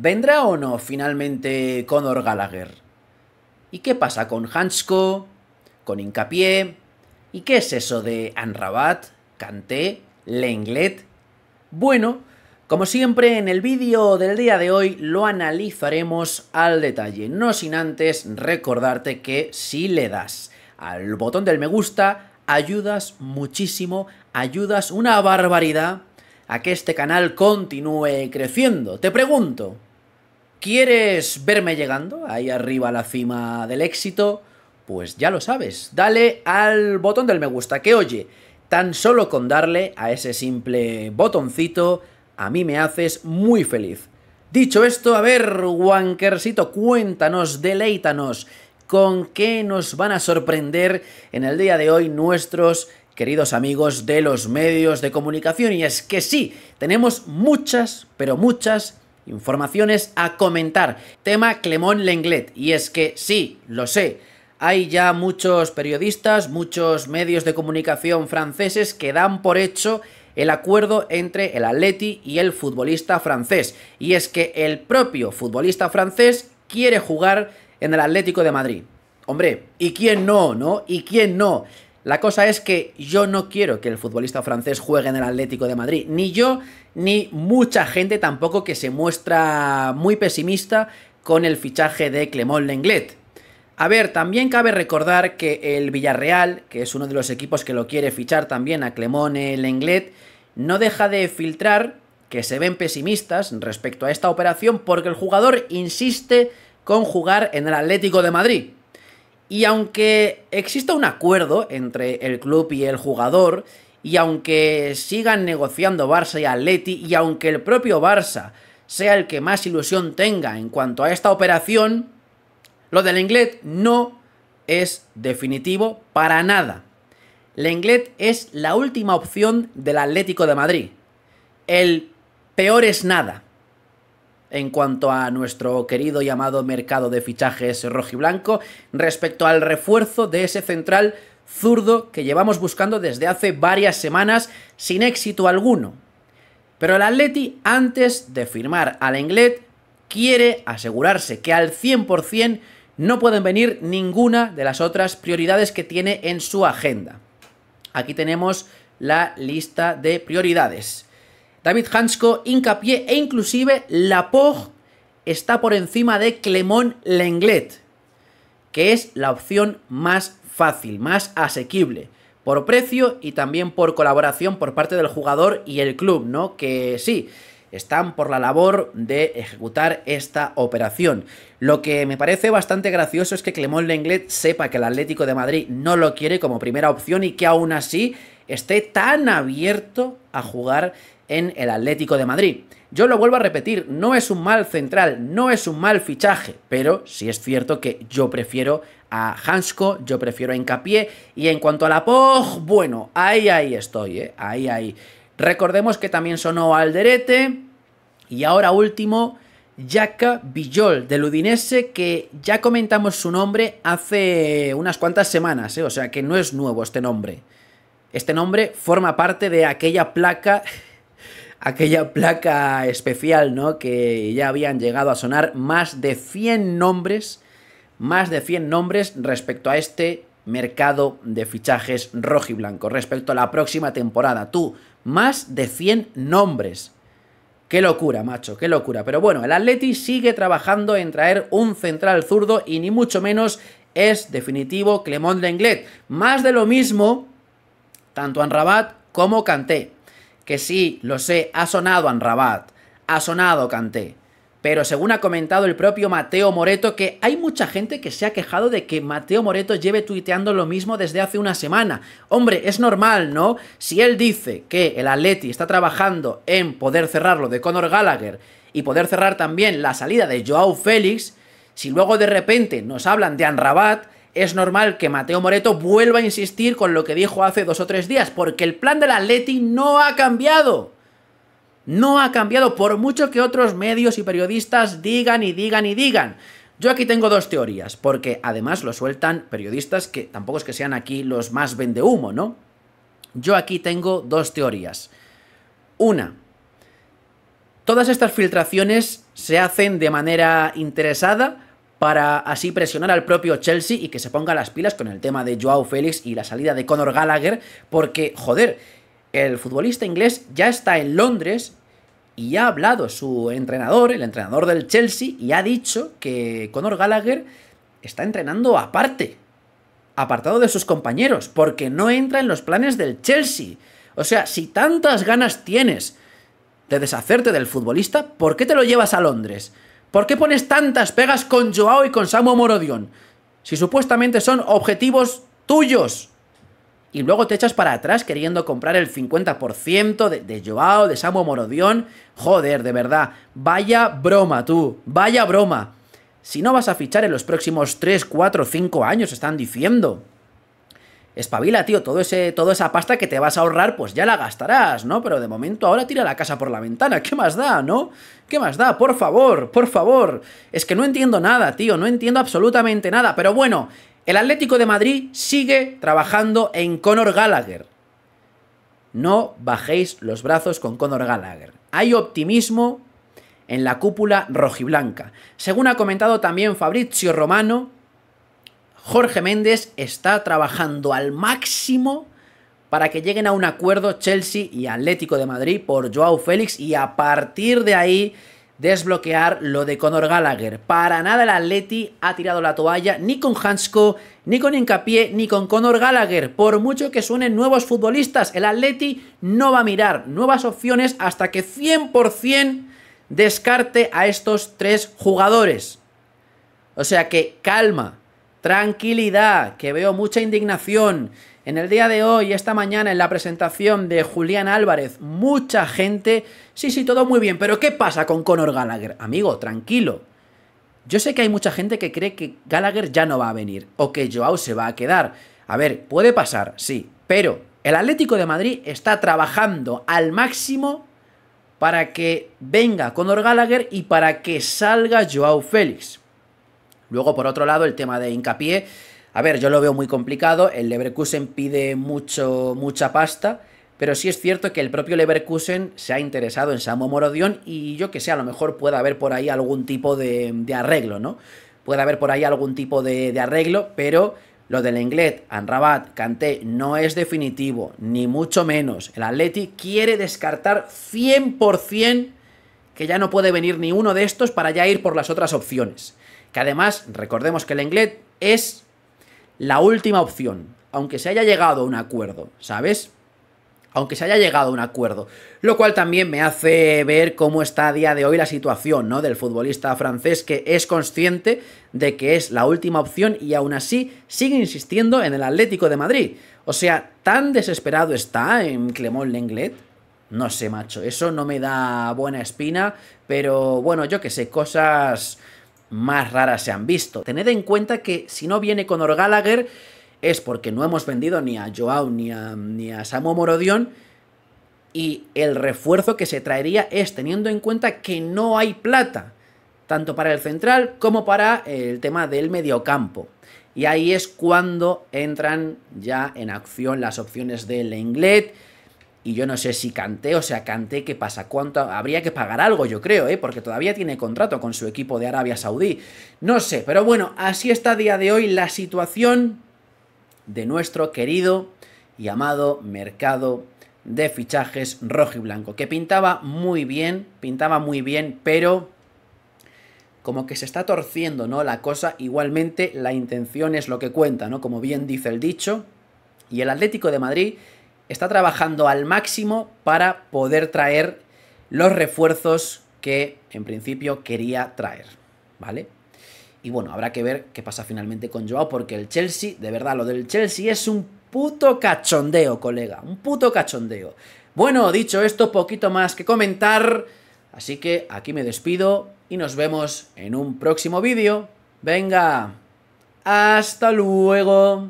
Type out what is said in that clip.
¿Vendrá o no finalmente Conor Gallagher? ¿Y qué pasa con Hansko? ¿Con Hincapié? ¿Y qué es eso de Anrabat? ¿Canté? ¿Lenglet? Bueno, como siempre en el vídeo del día de hoy lo analizaremos al detalle, no sin antes recordarte que si le das al botón del me gusta, ayudas muchísimo, ayudas una barbaridad a que este canal continúe creciendo. Te pregunto, ¿Quieres verme llegando ahí arriba a la cima del éxito? Pues ya lo sabes, dale al botón del me gusta, que oye, tan solo con darle a ese simple botoncito, a mí me haces muy feliz. Dicho esto, a ver, wankersito, cuéntanos, deleítanos, con qué nos van a sorprender en el día de hoy nuestros queridos amigos de los medios de comunicación. Y es que sí, tenemos muchas, pero muchas informaciones a comentar. Tema Clemón Lenglet. Y es que sí, lo sé. Hay ya muchos periodistas, muchos medios de comunicación franceses que dan por hecho el acuerdo entre el Atleti y el futbolista francés. Y es que el propio futbolista francés quiere jugar en el Atlético de Madrid. Hombre, ¿y quién no, no? ¿Y quién no? La cosa es que yo no quiero que el futbolista francés juegue en el Atlético de Madrid, ni yo ni mucha gente tampoco que se muestra muy pesimista con el fichaje de Clemón Lenglet. A ver, también cabe recordar que el Villarreal, que es uno de los equipos que lo quiere fichar también a Clemón Lenglet, no deja de filtrar que se ven pesimistas respecto a esta operación porque el jugador insiste con jugar en el Atlético de Madrid. Y aunque exista un acuerdo entre el club y el jugador, y aunque sigan negociando Barça y Atleti, y aunque el propio Barça sea el que más ilusión tenga en cuanto a esta operación, lo del Inglés no es definitivo para nada. Lenglet es la última opción del Atlético de Madrid. El peor es nada en cuanto a nuestro querido y amado mercado de fichajes rojiblanco respecto al refuerzo de ese central zurdo que llevamos buscando desde hace varias semanas sin éxito alguno. Pero el Atleti, antes de firmar al Englet, quiere asegurarse que al 100% no pueden venir ninguna de las otras prioridades que tiene en su agenda. Aquí tenemos la lista de prioridades. David Hansko, hincapié e inclusive Lapog está por encima de Clemón Lenglet, que es la opción más fácil, más asequible, por precio y también por colaboración por parte del jugador y el club, ¿no? Que sí, están por la labor de ejecutar esta operación. Lo que me parece bastante gracioso es que Clemón Lenglet sepa que el Atlético de Madrid no lo quiere como primera opción y que aún así esté tan abierto a jugar en el Atlético de Madrid. Yo lo vuelvo a repetir, no es un mal central, no es un mal fichaje, pero sí es cierto que yo prefiero a Hansko, yo prefiero a Incapié... y en cuanto a la POG, bueno, ahí, ahí estoy, ¿eh? ahí, ahí. Recordemos que también sonó Alderete, y ahora último, Jaca Villol, del Udinese, que ya comentamos su nombre hace unas cuantas semanas, ¿eh? o sea que no es nuevo este nombre. Este nombre forma parte de aquella placa aquella placa especial, ¿no? Que ya habían llegado a sonar más de 100 nombres, más de 100 nombres respecto a este mercado de fichajes rojo y blanco, respecto a la próxima temporada. Tú, más de 100 nombres. Qué locura, macho, qué locura. Pero bueno, el Atleti sigue trabajando en traer un central zurdo y ni mucho menos es definitivo Clemont Lenglet. Más de lo mismo, tanto Rabat como Kanté que sí, lo sé, ha sonado Anrabat, ha sonado Canté. Pero según ha comentado el propio Mateo Moreto, que hay mucha gente que se ha quejado de que Mateo Moreto lleve tuiteando lo mismo desde hace una semana. Hombre, es normal, ¿no? Si él dice que el Atleti está trabajando en poder cerrarlo de Conor Gallagher y poder cerrar también la salida de Joao Félix, si luego de repente nos hablan de Anrabat, es normal que Mateo Moreto vuelva a insistir con lo que dijo hace dos o tres días, porque el plan del Atleti no ha cambiado. No ha cambiado por mucho que otros medios y periodistas digan y digan y digan. Yo aquí tengo dos teorías, porque además lo sueltan periodistas que tampoco es que sean aquí los más vende humo, ¿no? Yo aquí tengo dos teorías. Una, todas estas filtraciones se hacen de manera interesada para así presionar al propio Chelsea y que se ponga las pilas con el tema de Joao Félix y la salida de Conor Gallagher, porque, joder, el futbolista inglés ya está en Londres y ha hablado su entrenador, el entrenador del Chelsea, y ha dicho que Conor Gallagher está entrenando aparte, apartado de sus compañeros, porque no entra en los planes del Chelsea. O sea, si tantas ganas tienes de deshacerte del futbolista, ¿por qué te lo llevas a Londres? ¿Por qué pones tantas pegas con Joao y con Samu Morodión? Si supuestamente son objetivos tuyos. Y luego te echas para atrás queriendo comprar el 50% de, Joao, de Samu Morodión. Joder, de verdad. Vaya broma, tú. Vaya broma. Si no vas a fichar en los próximos 3, 4, 5 años, están diciendo espabila, tío, todo ese, toda esa pasta que te vas a ahorrar, pues ya la gastarás, ¿no? Pero de momento ahora tira la casa por la ventana, ¿qué más da, no? ¿Qué más da? Por favor, por favor. Es que no entiendo nada, tío, no entiendo absolutamente nada. Pero bueno, el Atlético de Madrid sigue trabajando en Conor Gallagher. No bajéis los brazos con Conor Gallagher. Hay optimismo en la cúpula rojiblanca. Según ha comentado también Fabrizio Romano, Jorge Méndez está trabajando al máximo para que lleguen a un acuerdo Chelsea y Atlético de Madrid por Joao Félix y a partir de ahí desbloquear lo de Conor Gallagher. Para nada el Atleti ha tirado la toalla ni con Hansko, ni con Incapié, ni con Conor Gallagher. Por mucho que suenen nuevos futbolistas, el Atleti no va a mirar nuevas opciones hasta que 100% descarte a estos tres jugadores. O sea que calma, tranquilidad, que veo mucha indignación. En el día de hoy, esta mañana, en la presentación de Julián Álvarez, mucha gente, sí, sí, todo muy bien, pero ¿qué pasa con Conor Gallagher? Amigo, tranquilo. Yo sé que hay mucha gente que cree que Gallagher ya no va a venir o que Joao se va a quedar. A ver, puede pasar, sí, pero el Atlético de Madrid está trabajando al máximo para que venga Conor Gallagher y para que salga Joao Félix. Luego, por otro lado, el tema de hincapié. A ver, yo lo veo muy complicado. El Leverkusen pide mucho, mucha pasta. Pero sí es cierto que el propio Leverkusen se ha interesado en Samu Morodion y yo que sé, a lo mejor puede haber por ahí algún tipo de, arreglo, ¿no? Puede haber por ahí algún tipo de, arreglo, pero lo del Englet, Anrabat, Kanté no es definitivo, ni mucho menos. El Atleti quiere descartar 100% que ya no puede venir ni uno de estos para ya ir por las otras opciones además, recordemos que Lenglet es la última opción, aunque se haya llegado a un acuerdo, ¿sabes? Aunque se haya llegado a un acuerdo. Lo cual también me hace ver cómo está a día de hoy la situación, ¿no? Del futbolista francés que es consciente de que es la última opción y aún así sigue insistiendo en el Atlético de Madrid. O sea, tan desesperado está en Clemón Lenglet no sé, macho, eso no me da buena espina, pero bueno, yo que sé, cosas más raras se han visto. Tened en cuenta que si no viene Conor Gallagher es porque no hemos vendido ni a Joao ni a, Samu Morodion y el refuerzo que se traería es teniendo en cuenta que no hay plata, tanto para el central como para el tema del mediocampo. Y ahí es cuando entran ya en acción las opciones del Lenglet, y yo no sé si Canté, o sea, Canté, que pasa? ¿Cuánto? Habría que pagar algo, yo creo, ¿eh? Porque todavía tiene contrato con su equipo de Arabia Saudí. No sé, pero bueno, así está a día de hoy la situación de nuestro querido y amado mercado de fichajes rojo y blanco, que pintaba muy bien, pintaba muy bien, pero como que se está torciendo, ¿no? La cosa, igualmente la intención es lo que cuenta, ¿no? Como bien dice el dicho, y el Atlético de Madrid está trabajando al máximo para poder traer los refuerzos que en principio quería traer, ¿vale? Y bueno, habrá que ver qué pasa finalmente con Joao, porque el Chelsea, de verdad, lo del Chelsea es un puto cachondeo, colega, un puto cachondeo. Bueno, dicho esto, poquito más que comentar, así que aquí me despido y nos vemos en un próximo vídeo. Venga, hasta luego.